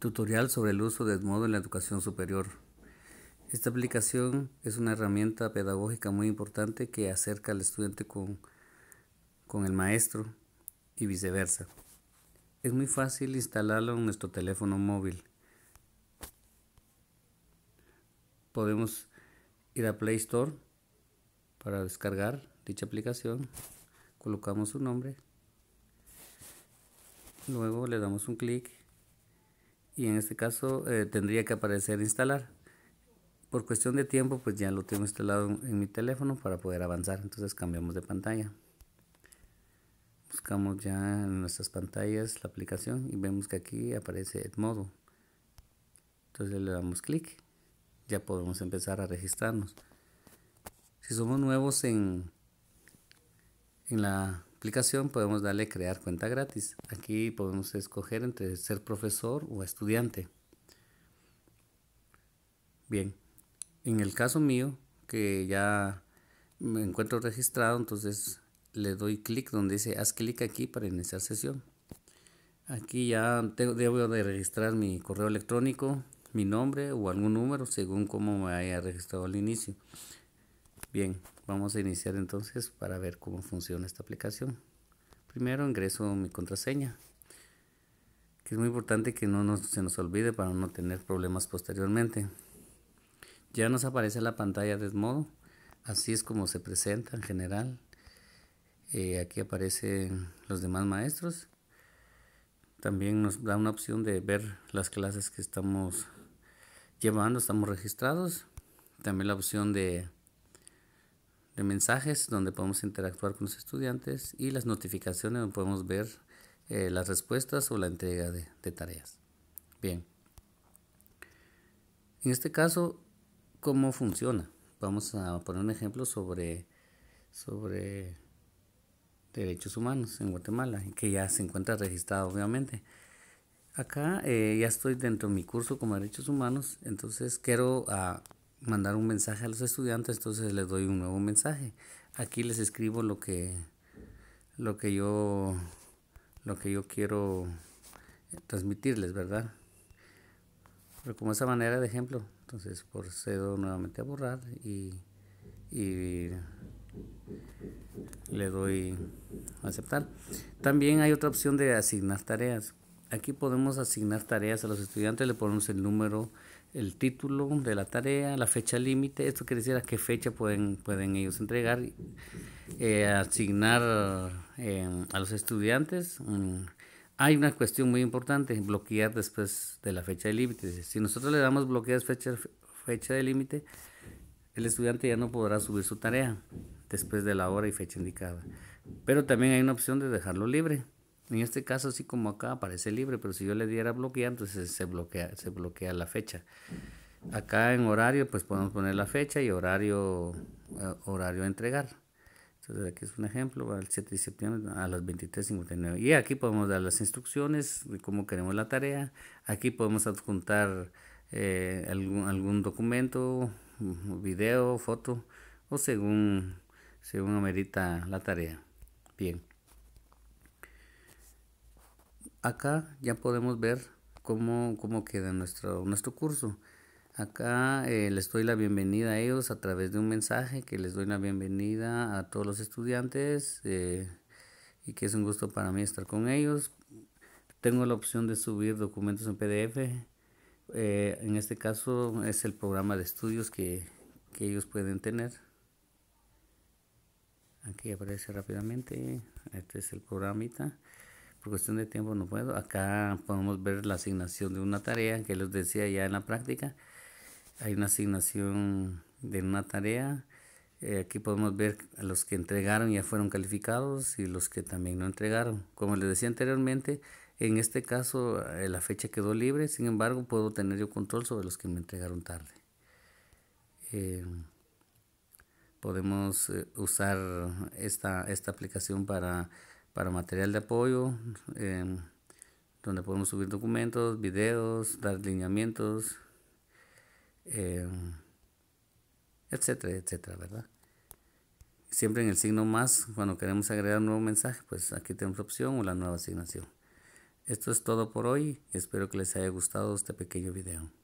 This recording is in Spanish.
Tutorial sobre el uso de modo en la educación superior. Esta aplicación es una herramienta pedagógica muy importante que acerca al estudiante con, con el maestro y viceversa. Es muy fácil instalarlo en nuestro teléfono móvil. Podemos ir a Play Store para descargar dicha aplicación. Colocamos su nombre. Luego le damos un clic y en este caso eh, tendría que aparecer e instalar por cuestión de tiempo pues ya lo tengo instalado en, mi teléfono para poder avanzar entonces cambiamos de pantalla buscamos ya en nuestras pantallas la aplicación y vemos que aquí aparece Edmodo entonces le damos clic ya podemos empezar a registrarnos si somos nuevos en en la aplicación podemos darle crear cuenta gratis. Aquí podemos escoger entre ser profesor o estudiante. Bien, en el caso mío, que ya me encuentro registrado, entonces le doy clic donde dice haz clic aquí para iniciar sesión. Aquí ya tengo, debo de registrar mi correo electrónico, mi nombre o algún número según cómo me haya registrado al inicio. Bien, vamos a iniciar entonces para ver cómo funciona esta aplicación. Primero ingreso mi contraseña, que es muy importante que no se nos olvide para no tener problemas posteriormente. Ya nos aparece la pantalla de modo, así es como se presenta en general. Eh, aquí aparecen los demás maestros. También nos da una opción de ver las clases que estamos llevando, estamos registrados. También la opción de mensajes donde podemos interactuar con los estudiantes y las notificaciones donde podemos ver eh, las respuestas o la entrega de, tareas. Bien. En este caso, ¿cómo funciona? Vamos a poner un ejemplo sobre, sobre derechos humanos en Guatemala, que ya se encuentra registrado obviamente. Acá eh, ya estoy dentro de mi curso como derechos humanos, entonces quiero ah, mandar un mensaje a los estudiantes, entonces les doy un nuevo mensaje. Aquí les escribo lo que lo que yo lo que yo quiero transmitirles, ¿verdad? Pero como esa manera de ejemplo, entonces procedo nuevamente a borrar y, y le doy aceptar. También hay otra opción de asignar tareas. Aquí podemos asignar tareas a los estudiantes, le ponemos el número el título de la tarea, la fecha límite, esto quiere decir a qué fecha pueden, pueden ellos entregar, eh, asignar em, a los estudiantes. Mm, hay una cuestión muy importante, bloquear después de la fecha de límite. Si nosotros le damos bloquear fecha, fecha de límite, el estudiante ya no podrá subir su tarea después de la hora y fecha indicada. Pero también hay una opción de dejarlo libre. En este caso, así como acá aparece libre, pero si yo le diera bloquear, entonces se bloquea, se bloquea la fecha. Acá en horario, pues podemos poner la fecha y horario, eh, horario a entregar. Entonces aquí es un ejemplo, el 7 de septiembre a las 23.59. Y aquí podemos dar las instrucciones de cómo queremos la tarea. Aquí podemos adjuntar eh, algún, algún documento, video, foto, o según, según amerita la tarea. Bien acá ya podemos ver cómo, queda nuestro, nuestro curso. Acá eh, les doy la bienvenida a ellos a través de un mensaje que les doy la bienvenida a todos los estudiantes eh, y que es un gusto para mí estar con ellos. Tengo la opción de subir documentos en PDF. Eh, en este caso es el programa de estudios que, que ellos pueden tener. Aquí aparece rápidamente. Este es el programita por cuestión de tiempo no puedo. Acá podemos ver la asignación de una tarea que les decía ya en la práctica. Hay una asignación de una tarea. Eh, aquí podemos ver a los que entregaron ya fueron calificados y los que también no entregaron. Como les decía anteriormente, en este caso eh, la fecha quedó libre, sin embargo puedo tener yo control sobre los que me entregaron tarde. Eh, podemos usar esta, esta aplicación para para material de apoyo, em, donde podemos subir documentos, videos, dar lineamientos, em, etcétera, etcétera, ¿verdad? Siempre en el signo más, cuando queremos agregar un nuevo mensaje, pues aquí tenemos la opción o la nueva asignación. Esto es todo por hoy. Espero que les haya gustado este pequeño video.